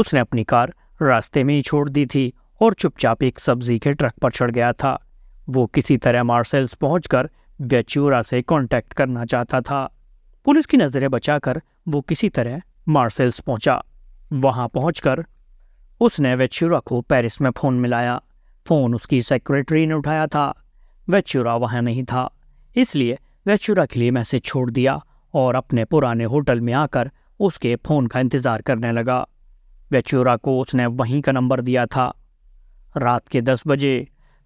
उसने अपनी कार रास्ते में ही छोड़ दी थी और चुपचाप एक सब्जी के ट्रक पर चढ़ गया था वो किसी तरह मार्सेल्स पहुंचकर वेच्यूरा से कांटेक्ट करना चाहता था पुलिस की नज़रें बचाकर वो किसी तरह मार्सेल्स पहुंचा वहां पहुंचकर उसने वेच्यूरा को पेरिस में फ़ोन मिलाया फ़ोन उसकी सेक्रेटरी ने उठाया था वेच्यूरा वहां नहीं था इसलिए वह चुरा के लिए मैसेज छोड़ दिया और अपने पुराने होटल में आकर उसके फ़ोन का इंतज़ार करने लगा चुरा को उसने वहीं का नंबर दिया था रात के दस बजे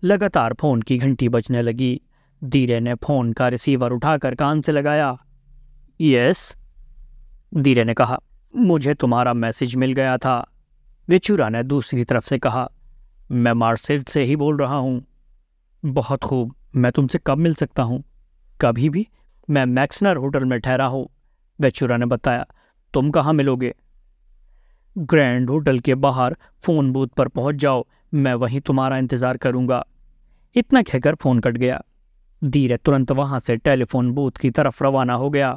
लगातार फ़ोन की घंटी बजने लगी धीरे ने फ़ोन का रिसीवर उठाकर कान से लगाया यस धीरे ने कहा मुझे तुम्हारा मैसेज मिल गया था वेचूरा ने दूसरी तरफ से कहा मैं मार्सिल से ही बोल रहा हूँ बहुत खूब मैं तुमसे कब मिल सकता हूँ कभी भी मैं मैक्सनर होटल में ठहरा हूं वेचूरा ने बताया तुम कहाँ मिलोगे ग्रैंड होटल के बाहर फ़ोन बूथ पर पहुंच जाओ मैं वहीं तुम्हारा इंतज़ार करूंगा इतना कहकर फ़ोन कट गया धीरे तुरंत वहां से टेलीफोन बूथ की तरफ रवाना हो गया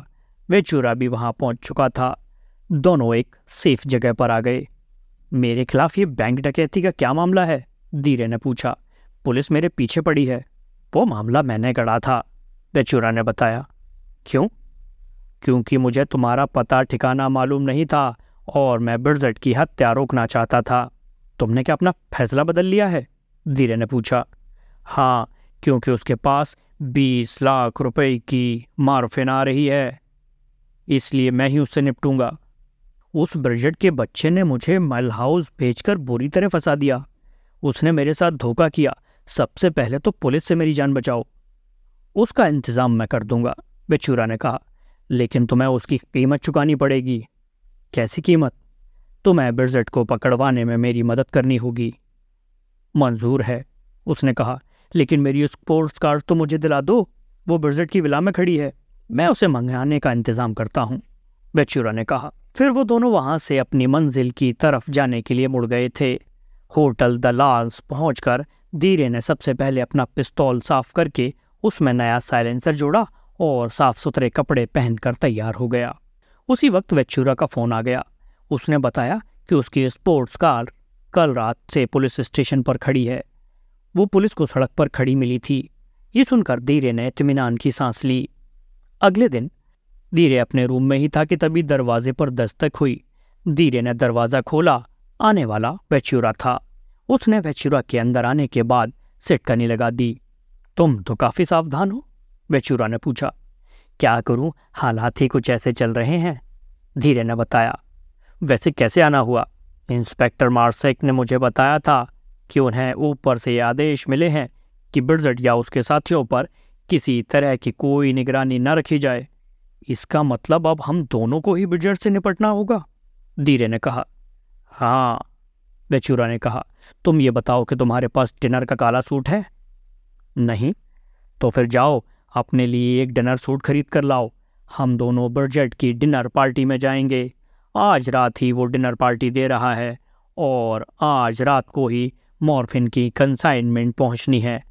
वेचूरा भी वहां पहुंच चुका था दोनों एक सेफ जगह पर आ गए मेरे खिलाफ ये बैंक डकैती का क्या मामला है धीरे ने पूछा पुलिस मेरे पीछे पड़ी है वो मामला मैंने गढ़ा था बेचूरा ने बताया क्यों क्योंकि मुझे तुम्हारा पता ठिकाना मालूम नहीं था और मैं बिरजट की हत्या रोकना चाहता था तुमने क्या अपना फैसला बदल लिया है धीरे ने पूछा हाँ क्योंकि उसके पास बीस लाख रुपए की मारफिन आ रही है इसलिए मैं ही उससे निपटूंगा उस ब्रजट के बच्चे ने मुझे मल हाउस भेजकर बुरी तरह फंसा दिया उसने मेरे साथ धोखा किया सबसे पहले तो पुलिस से मेरी जान बचाओ उसका इंतज़ाम मैं कर दूंगा बेचूरा ने कहा लेकिन तुम्हें उसकी कीमत चुकानी पड़ेगी कैसी कीमत तुम्हें बिरजट को पकड़वाने में मेरी मदद करनी होगी मंजूर है उसने कहा लेकिन मेरी स्पोर्ट्स कार तो मुझे दिला दो वो बिरजट की विला में खड़ी है मैं उसे मंगाने का इंतज़ाम करता हूँ बेचूरा ने कहा फिर वो दोनों वहाँ से अपनी मंजिल की तरफ जाने के लिए मुड़ गए थे होटल द लाल्स पहुँच धीरे ने सबसे पहले अपना पिस्तौल साफ करके उसमें नया साइलेंसर जोड़ा और साफ सुथरे कपड़े पहनकर तैयार हो गया उसी वक्त वेचूरा का फोन आ गया उसने बताया कि उसकी स्पोर्ट्स कार कल रात से पुलिस स्टेशन पर खड़ी है वो पुलिस को सड़क पर खड़ी मिली थी ये सुनकर धीरे ने इतमान की सांस ली अगले दिन धीरे अपने रूम में ही था कि तभी दरवाजे पर दस्तक हुई धीरे ने दरवाज़ा खोला आने वाला वेचूरा था उसने वेचूरा के अंदर आने के बाद सिटकनी लगा दी तुम तो काफी सावधान हो वेचूरा ने पूछा क्या करूं हालात ही कुछ ऐसे चल रहे हैं धीरे ने बताया वैसे कैसे आना हुआ इंस्पेक्टर मार्सेक ने मुझे बताया था कि उन्हें ऊपर से आदेश मिले हैं कि बिरजट या उसके साथियों पर किसी तरह की कोई निगरानी न रखी जाए इसका मतलब अब हम दोनों को ही बिरजट से निपटना होगा धीरे ने कहा हाँ वेचूरा ने कहा तुम ये बताओ कि तुम्हारे पास डिनर का काला सूट है नहीं तो फिर जाओ अपने लिए एक डिनर सूट खरीद कर लाओ हम दोनों बजट की डिनर पार्टी में जाएंगे आज रात ही वो डिनर पार्टी दे रहा है और आज रात को ही मॉर्फिन की कंसाइनमेंट पहुंचनी है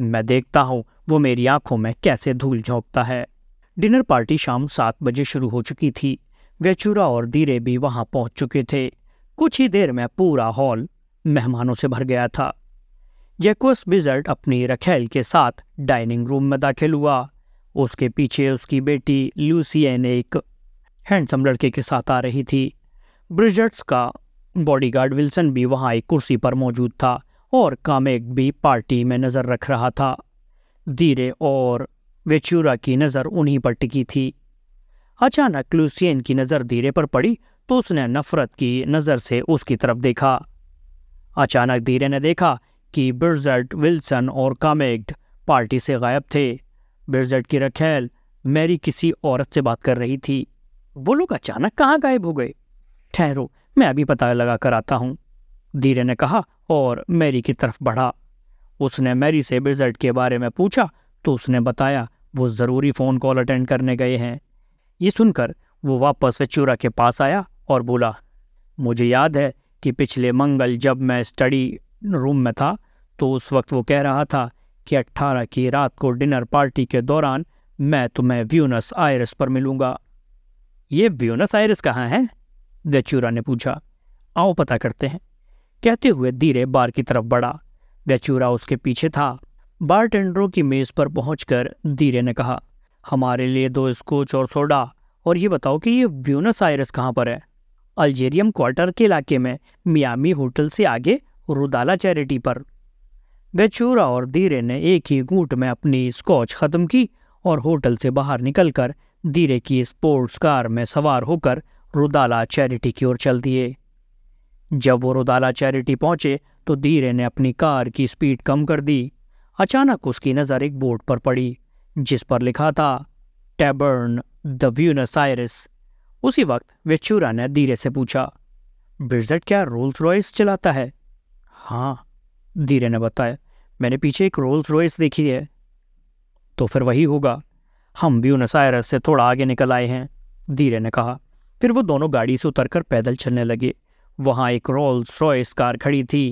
मैं देखता हूँ वो मेरी आंखों में कैसे धूल झोंकता है डिनर पार्टी शाम सात बजे शुरू हो चुकी थी वेचूरा और दीरे भी वहाँ पहुंच चुके थे कुछ ही देर में पूरा हॉल मेहमानों से भर गया था जैकोस बिजर्ट अपनी रखेल के साथ डाइनिंग रूम में दाखिल हुआ उसके पीछे उसकी बेटी लूसियन एक हैंडसम लड़के के साथ आ रही थी ब्रिजर्ट्स का बॉडीगार्ड विल्सन भी वहाँ एक कुर्सी पर मौजूद था और कामेक भी पार्टी में नज़र रख रहा था धीरे और वेच्यूरा की नज़र उन्हीं पर टिकी थी अचानक लूसियन की नज़र धीरे पर पड़ी तो उसने नफरत की नज़र से उसकी तरफ देखा अचानक धीरे ने देखा कि बिर्जट विल्सन और कामेग्ड पार्टी से गायब थे बिर्जट की रखेल मैरी किसी औरत से बात कर रही थी वो लोग अचानक कहाँ गायब हो गए ठहरो मैं अभी पता लगा कर आता हूँ धीरे ने कहा और मैरी की तरफ बढ़ा उसने मैरी से बिर्जट के बारे में पूछा तो उसने बताया वो ज़रूरी फ़ोन कॉल अटेंड करने गए हैं ये सुनकर वो वापस वेचूरा के पास आया और बोला मुझे याद है कि पिछले मंगल जब मैं स्टडी रूम में था तो उस वक्त वो कह रहा था कि 18 की रात को डिनर पार्टी के दौरान मैं तुम्हें व्यूनस आयरस पर मिलूंगा ये व्यूनस आयरस कहाँ है वेचूरा ने पूछा आओ पता करते हैं कहते हुए धीरे बार की तरफ बढ़ा वेचूरा उसके पीछे था बार टेंडरों की मेज़ पर पहुंचकर धीरे ने कहा हमारे लिए दो स्कोच और सोडा और ये बताओ कि ये व्यूनस आयरस कहाँ पर है अल्जेरियम क्वार्टर के इलाके में मियामी होटल से आगे रुदाला चैरिटी पर वेचूरा और धीरे ने एक ही घूट में अपनी स्कॉच ख़त्म की और होटल से बाहर निकलकर धीरे की स्पोर्ट्स कार में सवार होकर रुदाला चैरिटी की ओर चल दिए जब वो रुदाला चैरिटी पहुंचे तो धीरे ने अपनी कार की स्पीड कम कर दी अचानक उसकी नज़र एक बोर्ड पर पड़ी जिस पर लिखा था टैबर्न द व्यूनस उसी वक्त वेचूरा ने धीरे से पूछा बिरजट क्या रोल्स रॉयस चलाता है हाँ धीरे ने बताया मैंने पीछे एक रोल्स रॉयस देखी है तो फिर वही होगा हम भी सायरस से थोड़ा आगे निकल आए हैं धीरे ने कहा फिर वो दोनों गाड़ी से उतरकर पैदल चलने लगे वहाँ एक रोल्स रॉयस कार खड़ी थी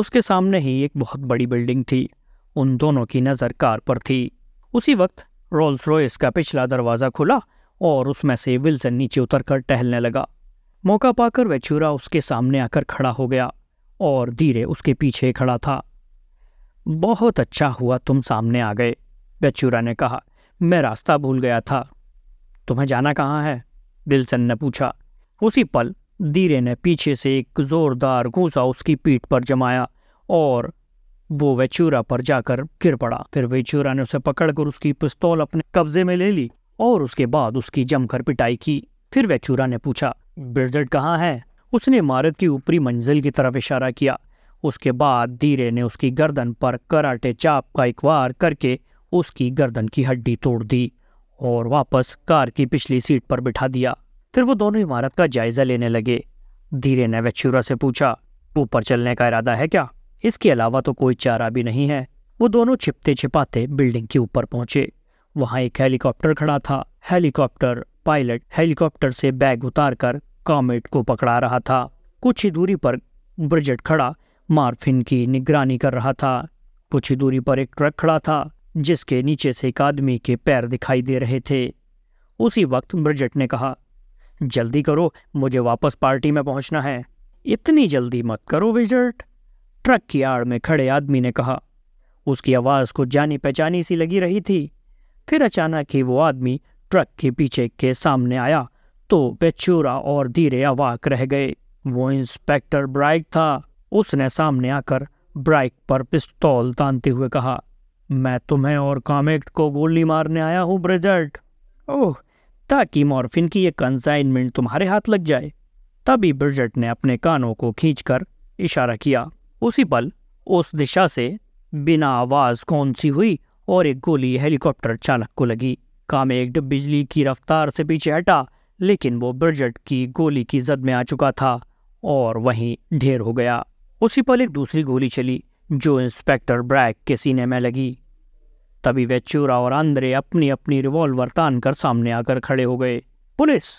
उसके सामने ही एक बहुत बड़ी बिल्डिंग थी उन दोनों की नज़र कार पर थी उसी वक्त रोल्स रॉयस का पिछला दरवाज़ा खुला और उसमें से विल्सन नीचे उतरकर टहलने लगा मौका पाकर वेचूरा उसके सामने आकर खड़ा हो गया और धीरे उसके पीछे खड़ा था बहुत अच्छा हुआ तुम सामने आ गए बेचूरा ने कहा मैं रास्ता भूल गया था तुम्हें जाना कहाँ है विल्सन ने पूछा उसी पल धीरे ने पीछे से एक जोरदार घूसा उसकी पीठ पर जमाया और वो वेचूरा पर जाकर गिर पड़ा फिर वेचूरा ने उसे पकड़कर उसकी पिस्तौल अपने कब्जे में ले ली और उसके बाद उसकी जमकर पिटाई की फिर वेचूरा ने पूछा ब्रिजर्ट कहाँ है उसने इमारत की ऊपरी मंजिल की तरफ इशारा किया उसके बाद धीरे ने उसकी गर्दन पर कराटे चाप का एक वार करके उसकी गर्दन की हड्डी तोड़ दी और वापस कार की पिछली सीट पर बिठा दिया फिर वो दोनों इमारत का जायजा लेने लगे धीरे ने वेच्छूरा से पूछा ऊपर चलने का इरादा है क्या इसके अलावा तो कोई चारा भी नहीं है वो दोनों छिपते छिपाते बिल्डिंग के ऊपर पहुंचे वहां एक हेलीकॉप्टर खड़ा था हेलीकॉप्टर पायलट हेलीकॉप्टर से बैग उतारकर कॉमेट को पकड़ा रहा था कुछ ही दूरी पर ब्रिजेट खड़ा मार्फिन की निगरानी कर रहा था कुछ ही दूरी पर एक ट्रक खड़ा था जिसके नीचे से एक आदमी के पैर दिखाई दे रहे थे उसी वक्त ब्रिजेट ने कहा जल्दी करो मुझे वापस पार्टी में पहुंचना है इतनी जल्दी मत करो ब्रिजेट ट्रक की आड़ में खड़े आदमी ने कहा उसकी आवाज़ को जानी पहचानी सी लगी रही थी फिर अचानक ही वो आदमी ट्रक के पीछे के सामने आया तो पेचूरा और धीरे अवाक रह गए वो इंस्पेक्टर ब्राइक था उसने सामने आकर ब्राइक पर पिस्तौल तानते हुए कहा मैं तुम्हें और कॉमेक्ट को गोली मारने आया हूँ ब्रिजर्ट ओह ताकि मॉर्फिन की ये कंसाइनमेंट तुम्हारे हाथ लग जाए तभी ब्रिजर्ट ने अपने कानों को खींचकर इशारा किया उसी पल उस दिशा से बिना आवाज़ कौन सी हुई और एक गोली हेलीकॉप्टर चालक को लगी कामेक्ट बिजली की रफ्तार से पीछे हटा लेकिन वो ब्रजट की गोली की जद में आ चुका था और वहीं ढेर हो गया उसी पल एक दूसरी गोली चली जो इंस्पेक्टर ब्रैक के सीने में लगी तभी वेचूरा और आंद्रे अपनी अपनी रिवॉल्वर तान कर सामने आकर खड़े हो गए पुलिस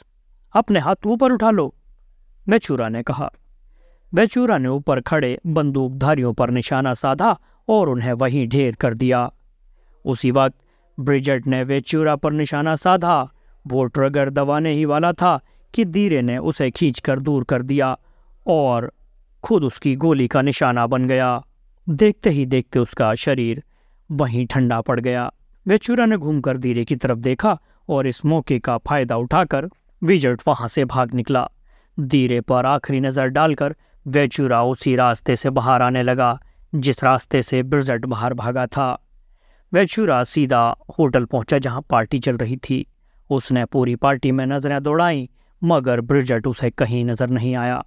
अपने हाथ ऊपर उठा लो वेचूरा ने कहा वेचूरा ने ऊपर खड़े बंदूकधारियों पर निशाना साधा और उन्हें वहीं ढेर कर दिया उसी वक्त ब्रिजट ने वेचूरा पर निशाना साधा वो ट्रगर दबाने ही वाला था कि धीरे ने उसे खींचकर दूर कर दिया और खुद उसकी गोली का निशाना बन गया देखते ही देखते उसका शरीर वहीं ठंडा पड़ गया वेचूरा ने घूमकर धीरे की तरफ देखा और इस मौके का फायदा उठाकर विजट वहां से भाग निकला धीरे पर आखिरी नज़र डालकर वेचूरा उसी रास्ते से बाहर आने लगा जिस रास्ते से ब्रिजट बाहर भागा था वेचूरा सीधा होटल पहुंचा जहां पार्टी चल रही थी उसने पूरी पार्टी में नज़रें दौड़ाई मगर ब्रिजट उसे कहीं नज़र नहीं आया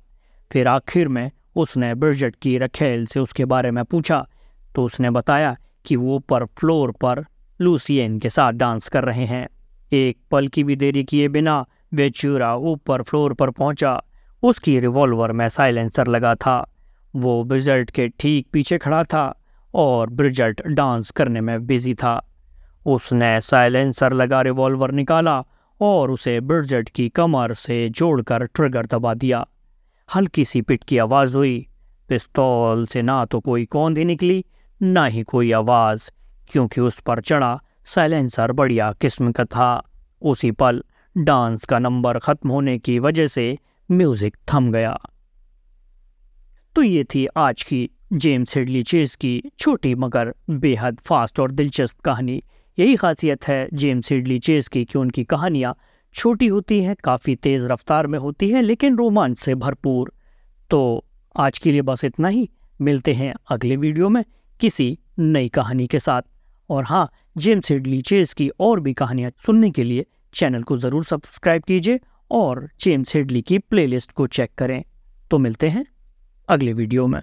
फिर आखिर में उसने ब्रिजट की रखेल से उसके बारे में पूछा तो उसने बताया कि वो ऊपर फ्लोर पर लूसियन के साथ डांस कर रहे हैं एक पल की भी देरी किए बिना वे चूरा ऊपर फ्लोर पर पहुंचा उसकी रिवॉल्वर में साइलेंसर लगा था वो ब्रिजल्ट के ठीक पीछे खड़ा था और ब्रिजल्ट डांस करने में बिजी था उसने साइलेंसर लगा रिवॉल्वर निकाला और उसे ब्रिजेट की कमर से जोड़कर ट्रिगर दबा दिया हल्की सी पिट की आवाज़ हुई पिस्तौल से ना तो कोई कौंध निकली ना ही कोई आवाज़ क्योंकि उस पर चढ़ा साइलेंसर बढ़िया किस्म का था उसी पल डांस का नंबर ख़त्म होने की वजह से म्यूज़िक थम गया तो ये थी आज की जेम्स हेडली चेस की छोटी मगर बेहद फास्ट और दिलचस्प कहानी यही खासियत है जेम्स हिडली चेस की कि उनकी कहानियाँ छोटी होती हैं काफ़ी तेज़ रफ्तार में होती हैं लेकिन रोमांच से भरपूर तो आज के लिए बस इतना ही मिलते हैं अगले वीडियो में किसी नई कहानी के साथ और हाँ जेम्स हिडली चेस की और भी कहानियाँ सुनने के लिए चैनल को ज़रूर सब्सक्राइब कीजिए और जेम्स हिडली की प्लेलिस्ट को चेक करें तो मिलते हैं अगले वीडियो में